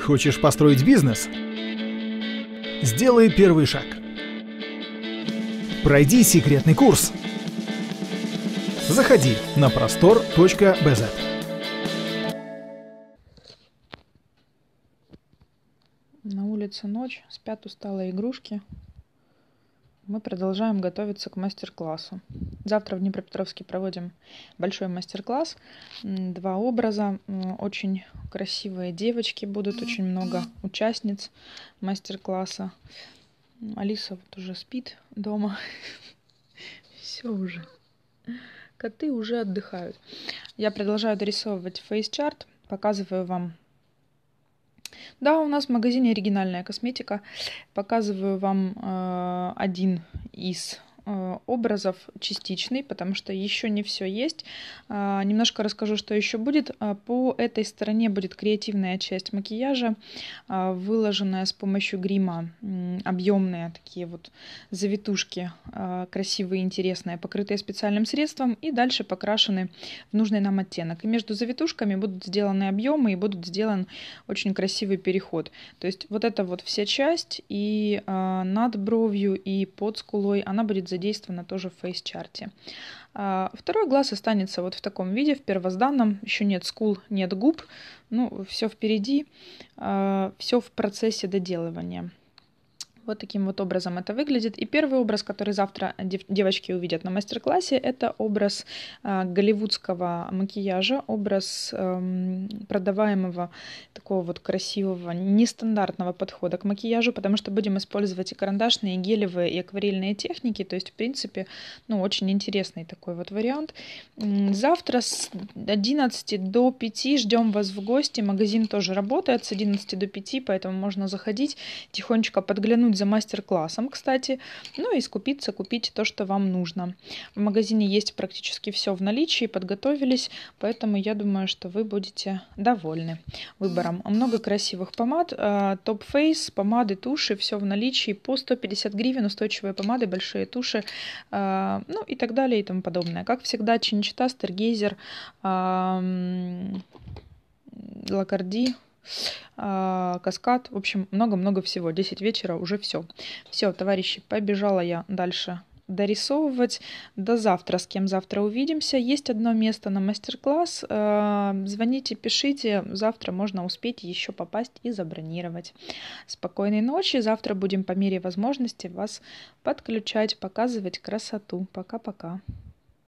Хочешь построить бизнес? Сделай первый шаг. Пройди секретный курс. Заходи на простор.бз. На улице ночь, спят усталые игрушки, мы продолжаем готовиться к мастер-классу. Завтра в Днепропетровске проводим большой мастер-класс. Два образа. Очень красивые девочки будут, очень много участниц мастер-класса. Алиса вот уже спит дома. Все уже. Коты уже отдыхают. Я продолжаю дорисовывать фейс-чарт. Показываю вам да, у нас в магазине оригинальная косметика. Показываю вам э, один из Э, образов частичный, потому что еще не все есть. А, немножко расскажу, что еще будет. А, по этой стороне будет креативная часть макияжа, а, выложенная с помощью грима. Объемные такие вот завитушки, красивые, интересные, покрытые специальным средством и дальше покрашены в нужный нам оттенок. И между завитушками будут сделаны объемы и будут сделан очень красивый переход. То есть вот эта вот вся часть и над бровью, и под скулой, она будет задействовано тоже в фейс-чарте. А, второй глаз останется вот в таком виде, в первозданном. Еще нет скул, нет губ. Ну, все впереди, а, все в процессе доделывания. Вот таким вот образом это выглядит. И первый образ, который завтра девочки увидят на мастер-классе, это образ э, голливудского макияжа, образ э, продаваемого такого вот красивого, нестандартного подхода к макияжу, потому что будем использовать и карандашные, и гелевые, и акварельные техники. То есть, в принципе, ну, очень интересный такой вот вариант. Завтра с 11 до 5 ждем вас в гости. Магазин тоже работает с 11 до 5, поэтому можно заходить, тихонечко подглянуть заглянуть за мастер-классом, кстати, ну и скупиться, купить то, что вам нужно. В магазине есть практически все в наличии, подготовились, поэтому я думаю, что вы будете довольны выбором. Много красивых помад, топ-фейс, а, помады, туши, все в наличии по 150 гривен, устойчивые помады, большие туши, а, ну и так далее и тому подобное. Как всегда, чинчита, стергейзер, лакарди, а, каскад. В общем, много-много всего. 10 вечера уже все. Все, товарищи, побежала я дальше дорисовывать. До завтра, с кем завтра увидимся. Есть одно место на мастер-класс. А, звоните, пишите. Завтра можно успеть еще попасть и забронировать. Спокойной ночи. Завтра будем по мере возможности вас подключать, показывать красоту. Пока-пока.